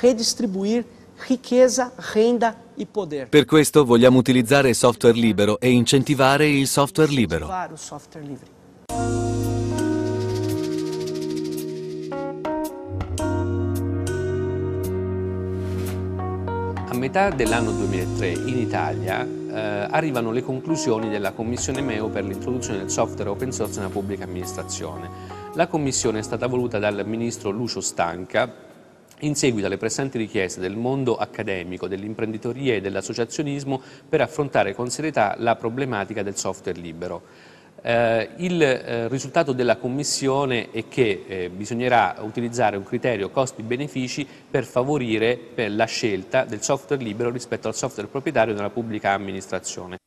Redistribuire ricchezza, renda e potere. Per questo vogliamo utilizzare software libero e incentivare il software libero. metà dell'anno 2003 in Italia eh, arrivano le conclusioni della Commissione MEO per l'introduzione del software open source nella pubblica amministrazione. La commissione è stata voluta dal ministro Lucio Stanca in seguito alle pressanti richieste del mondo accademico, dell'imprenditoria e dell'associazionismo per affrontare con serietà la problematica del software libero. Eh, il eh, risultato della Commissione è che eh, bisognerà utilizzare un criterio costi-benefici per favorire per la scelta del software libero rispetto al software proprietario della pubblica amministrazione.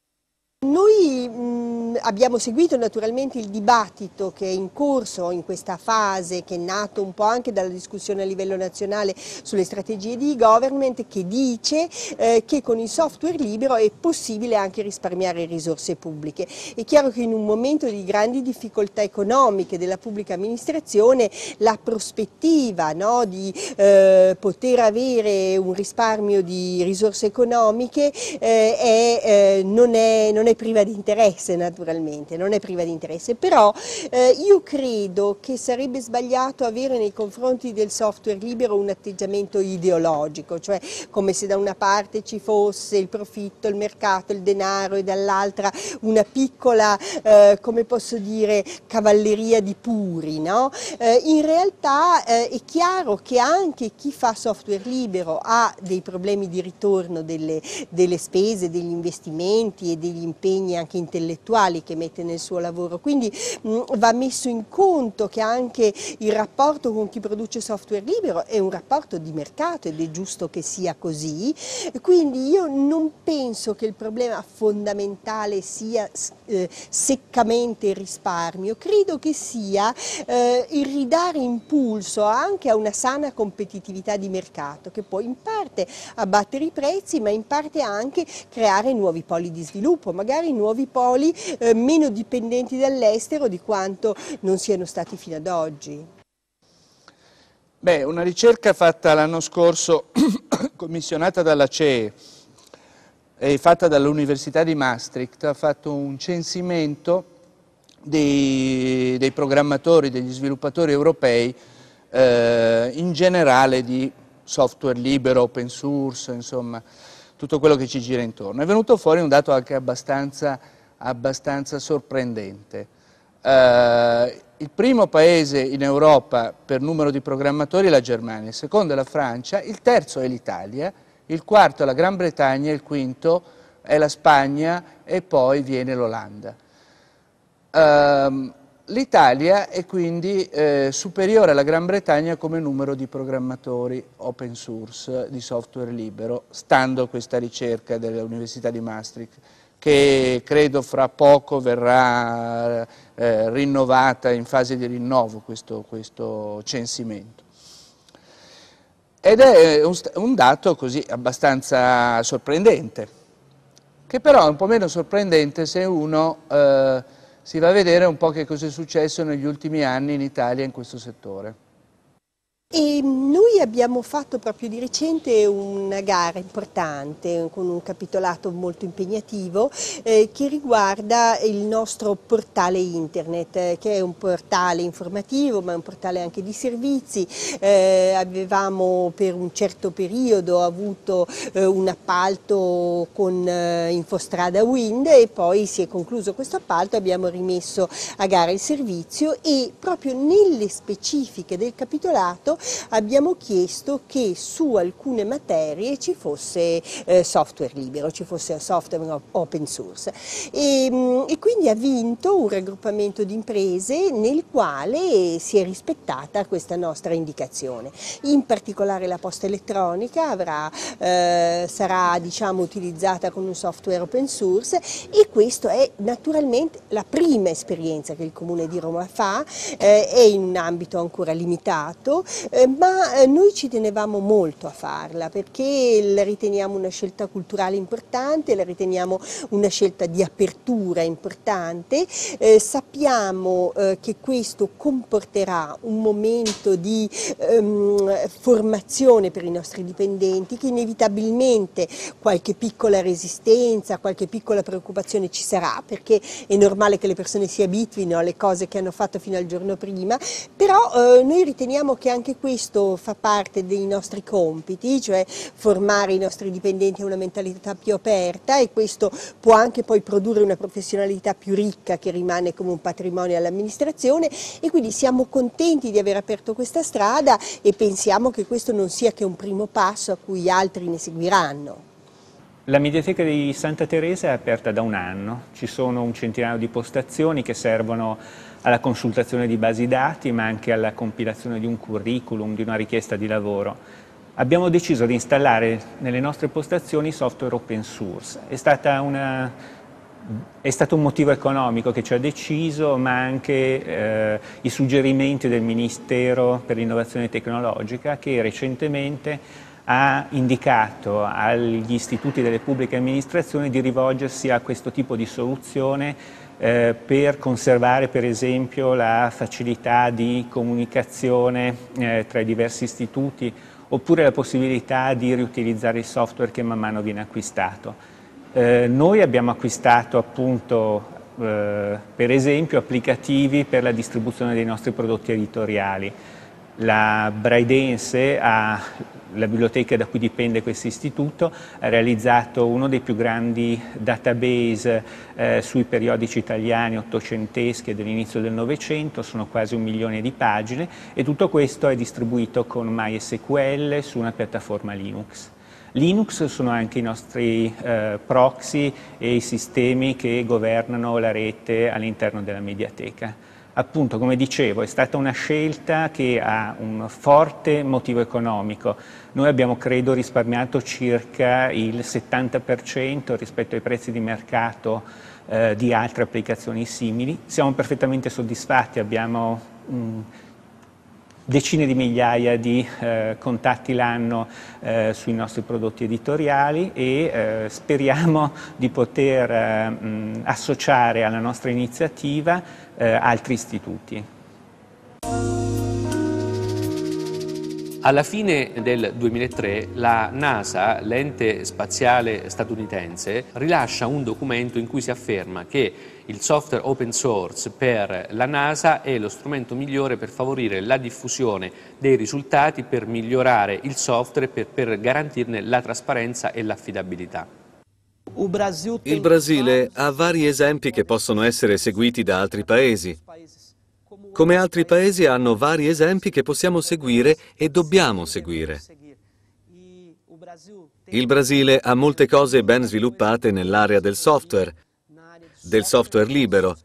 Abbiamo seguito naturalmente il dibattito che è in corso in questa fase, che è nato un po' anche dalla discussione a livello nazionale sulle strategie di e-government, che dice eh, che con il software libero è possibile anche risparmiare risorse pubbliche. È chiaro che in un momento di grandi difficoltà economiche della pubblica amministrazione la prospettiva no, di eh, poter avere un risparmio di risorse economiche eh, è, eh, non, è, non è priva di interesse naturalmente naturalmente, non è priva di interesse, però eh, io credo che sarebbe sbagliato avere nei confronti del software libero un atteggiamento ideologico, cioè come se da una parte ci fosse il profitto, il mercato, il denaro e dall'altra una piccola, eh, come posso dire, cavalleria di puri. No? Eh, in realtà eh, è chiaro che anche chi fa software libero ha dei problemi di ritorno delle, delle spese, degli investimenti e degli impegni anche intellettuali che mette nel suo lavoro, quindi mh, mm, va messo in conto che anche il rapporto con chi produce software libero è un rapporto di mercato ed è giusto che sia così, quindi io non penso che il problema fondamentale sia eh, seccamente il risparmio, credo che sia eh, il ridare impulso anche a una sana competitività di mercato che può in parte abbattere i prezzi ma in parte anche creare nuovi poli di sviluppo, magari nuovi poli eh, meno dipendenti dall'estero di quanto non siano stati fino ad oggi. Beh, una ricerca fatta l'anno scorso, commissionata dalla CEE e fatta dall'Università di Maastricht, ha fatto un censimento dei, dei programmatori, degli sviluppatori europei eh, in generale di software libero, open source, insomma, tutto quello che ci gira intorno. È venuto fuori un dato anche abbastanza abbastanza sorprendente. Eh, il primo paese in Europa per numero di programmatori è la Germania, il secondo è la Francia, il terzo è l'Italia, il quarto è la Gran Bretagna, il quinto è la Spagna e poi viene l'Olanda. Eh, L'Italia è quindi eh, superiore alla Gran Bretagna come numero di programmatori open source di software libero, stando a questa ricerca dell'Università di Maastricht che credo fra poco verrà eh, rinnovata in fase di rinnovo questo, questo censimento. Ed è un, un dato così abbastanza sorprendente, che però è un po' meno sorprendente se uno eh, si va a vedere un po' che cosa è successo negli ultimi anni in Italia in questo settore. E noi abbiamo fatto proprio di recente una gara importante con un capitolato molto impegnativo eh, che riguarda il nostro portale internet eh, che è un portale informativo ma è un portale anche di servizi. Eh, avevamo per un certo periodo avuto eh, un appalto con eh, Infostrada Wind e poi si è concluso questo appalto, abbiamo rimesso a gara il servizio e proprio nelle specifiche del capitolato abbiamo chiesto che su alcune materie ci fosse eh, software libero, ci fosse software open source e, ehm, e quindi ha vinto un raggruppamento di imprese nel quale si è rispettata questa nostra indicazione. In particolare la posta elettronica avrà, eh, sarà diciamo, utilizzata con un software open source e questa è naturalmente la prima esperienza che il Comune di Roma fa, eh, è in un ambito ancora limitato, eh, ma eh, noi ci tenevamo molto a farla perché la riteniamo una scelta culturale importante, la riteniamo una scelta di apertura importante, eh, sappiamo eh, che questo comporterà un momento di ehm, formazione per i nostri dipendenti che inevitabilmente qualche piccola resistenza, qualche piccola preoccupazione ci sarà perché è normale che le persone si abituino alle cose che hanno fatto fino al giorno prima, però eh, noi riteniamo che anche questo fa parte dei nostri compiti, cioè formare i nostri dipendenti a una mentalità più aperta e questo può anche poi produrre una professionalità più ricca che rimane come un patrimonio all'amministrazione e quindi siamo contenti di aver aperto questa strada e pensiamo che questo non sia che un primo passo a cui altri ne seguiranno. La mediateca di Santa Teresa è aperta da un anno, ci sono un centinaio di postazioni che servono alla consultazione di basi dati, ma anche alla compilazione di un curriculum, di una richiesta di lavoro. Abbiamo deciso di installare nelle nostre postazioni software open source. È, una, è stato un motivo economico che ci ha deciso, ma anche eh, i suggerimenti del Ministero per l'innovazione tecnologica che recentemente ha indicato agli istituti delle pubbliche amministrazioni di rivolgersi a questo tipo di soluzione eh, per conservare per esempio la facilità di comunicazione eh, tra i diversi istituti oppure la possibilità di riutilizzare il software che man mano viene acquistato. Eh, noi abbiamo acquistato appunto eh, per esempio applicativi per la distribuzione dei nostri prodotti editoriali la Braidense ha la biblioteca da cui dipende questo istituto ha realizzato uno dei più grandi database eh, sui periodici italiani ottocenteschi dell'inizio del Novecento, sono quasi un milione di pagine e tutto questo è distribuito con MySQL su una piattaforma Linux. Linux sono anche i nostri eh, proxy e i sistemi che governano la rete all'interno della mediateca appunto, come dicevo, è stata una scelta che ha un forte motivo economico. Noi abbiamo, credo, risparmiato circa il 70% rispetto ai prezzi di mercato eh, di altre applicazioni simili. Siamo perfettamente soddisfatti, abbiamo mh, mm, decine di migliaia di eh, contatti l'anno eh, sui nostri prodotti editoriali e eh, speriamo di poter mh, eh, mm, associare alla nostra iniziativa eh, altri istituti. Alla fine del 2003 la NASA, l'ente spaziale statunitense, rilascia un documento in cui si afferma che il software open source per la NASA è lo strumento migliore per favorire la diffusione dei risultati, per migliorare il software, per, per garantirne la trasparenza e l'affidabilità. Il Brasile ha vari esempi che possono essere seguiti da altri paesi, come altri paesi hanno vari esempi che possiamo seguire e dobbiamo seguire. Il Brasile ha molte cose ben sviluppate nell'area del software, del software libero.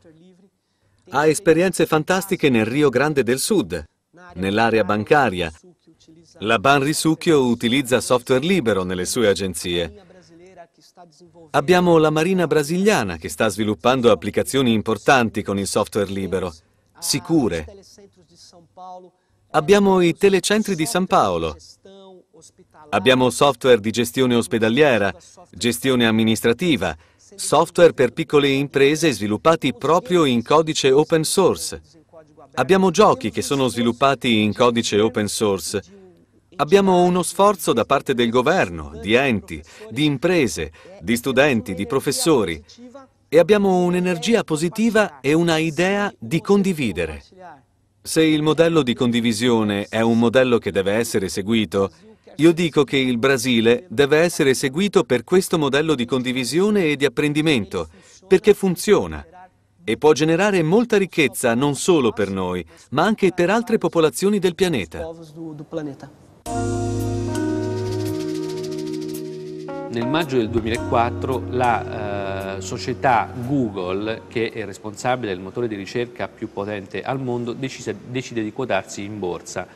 Ha esperienze fantastiche nel Rio Grande del Sud, nell'area bancaria. La Banrisucchio utilizza software libero nelle sue agenzie. Abbiamo la Marina brasiliana che sta sviluppando applicazioni importanti con il software libero, sicure. Abbiamo i telecentri di San Paolo. Abbiamo software di gestione ospedaliera, gestione amministrativa, software per piccole imprese sviluppati proprio in codice open source. Abbiamo giochi che sono sviluppati in codice open source. Abbiamo uno sforzo da parte del governo, di enti, di imprese, di studenti, di professori e abbiamo un'energia positiva e una idea di condividere. Se il modello di condivisione è un modello che deve essere seguito, io dico che il Brasile deve essere seguito per questo modello di condivisione e di apprendimento, perché funziona e può generare molta ricchezza non solo per noi, ma anche per altre popolazioni del pianeta. Nel maggio del 2004 la eh, società Google, che è responsabile del motore di ricerca più potente al mondo, decise, decide di quotarsi in borsa.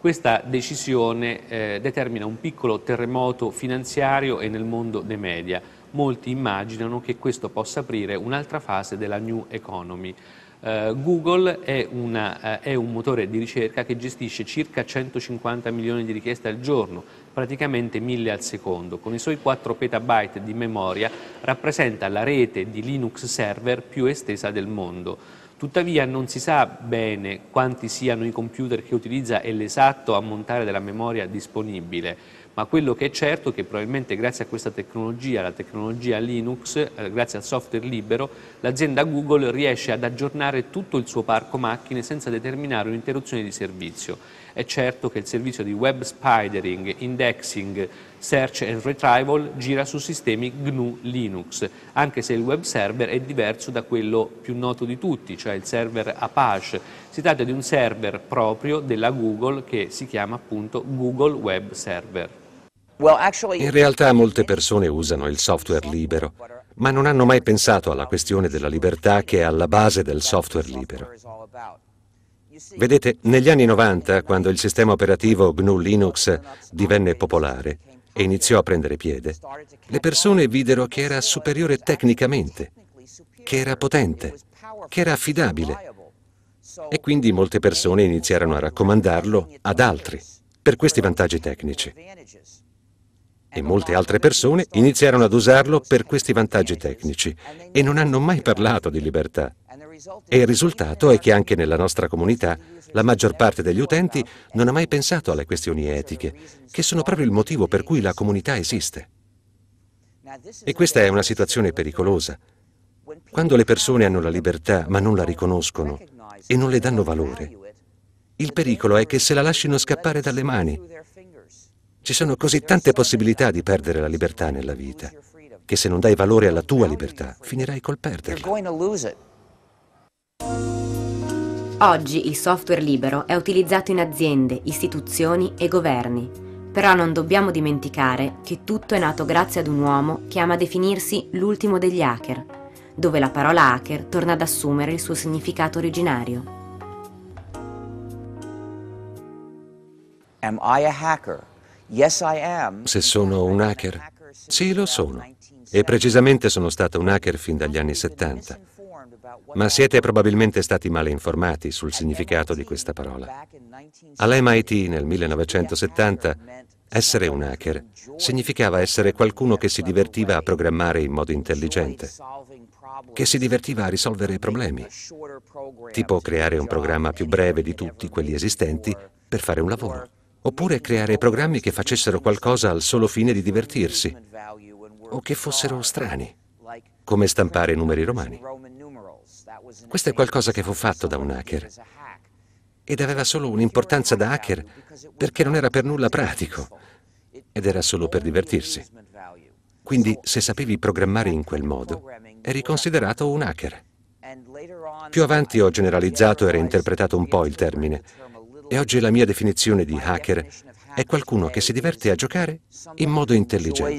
Questa decisione eh, determina un piccolo terremoto finanziario e nel mondo dei media. Molti immaginano che questo possa aprire un'altra fase della New Economy. Eh, Google è, una, eh, è, un motore di ricerca che gestisce circa 150 milioni di richieste al giorno, praticamente 1000 al secondo. Con i suoi 4 petabyte di memoria rappresenta la rete di Linux server più estesa del mondo. Tuttavia non si sa bene quanti siano i computer che utilizza e l'esatto ammontare della memoria disponibile ma quello che è certo è che probabilmente grazie a questa tecnologia, la tecnologia Linux, eh, grazie al software libero, l'azienda Google riesce ad aggiornare tutto il suo parco macchine senza determinare un'interruzione di servizio. È certo che il servizio di web spidering, indexing, search and retrieval gira su sistemi GNU Linux, anche se il web server è diverso da quello più noto di tutti, cioè il server Apache. Si tratta di un server proprio della Google che si chiama appunto Google Web Server. In realtà molte persone usano il software libero, ma non hanno mai pensato alla questione della libertà che è alla base del software libero. Vedete, negli anni 90, quando il sistema operativo GNU Linux divenne popolare e iniziò a prendere piede, le persone videro che era superiore tecnicamente, che era potente, che era affidabile e quindi molte persone iniziarono a raccomandarlo ad altri per questi vantaggi tecnici e molte altre persone iniziarono ad usarlo per questi vantaggi tecnici e non hanno mai parlato di libertà. E il risultato è che anche nella nostra comunità la maggior parte degli utenti non ha mai pensato alle questioni etiche, che sono proprio il motivo per cui la comunità esiste. E questa è una situazione pericolosa. Quando le persone hanno la libertà ma non la riconoscono e non le danno valore, il pericolo è che se la lasciano scappare dalle mani ci sono così tante possibilità di perdere la libertà nella vita che se non dai valore alla tua libertà finirai col perderla. Oggi il software libero è utilizzato in aziende, istituzioni e governi, però non dobbiamo dimenticare che tutto è nato grazie ad un uomo che ama definirsi l'ultimo degli hacker, dove la parola hacker torna ad assumere il suo significato originario. Am I a hacker? Se sono un hacker? Sì, lo sono. E precisamente sono stato un hacker fin dagli anni 70. Ma siete probabilmente stati male informati sul significato di questa parola. All'MIT nel 1970 essere un hacker significava essere qualcuno che si divertiva a programmare in modo intelligente, che si divertiva a risolvere problemi, tipo creare un programma più breve di tutti quelli esistenti per fare un lavoro oppure creare programmi che facessero qualcosa al solo fine di divertirsi o che fossero strani, come stampare numeri romani. Questo è qualcosa che fu fatto da un hacker ed aveva solo un'importanza da hacker perché non era per nulla pratico ed era solo per divertirsi. Quindi se sapevi programmare in quel modo, eri considerato un hacker. Più avanti ho generalizzato e reinterpretato un po' il termine e oggi la mia definizione di hacker è qualcuno che si diverte a giocare in modo intelligente.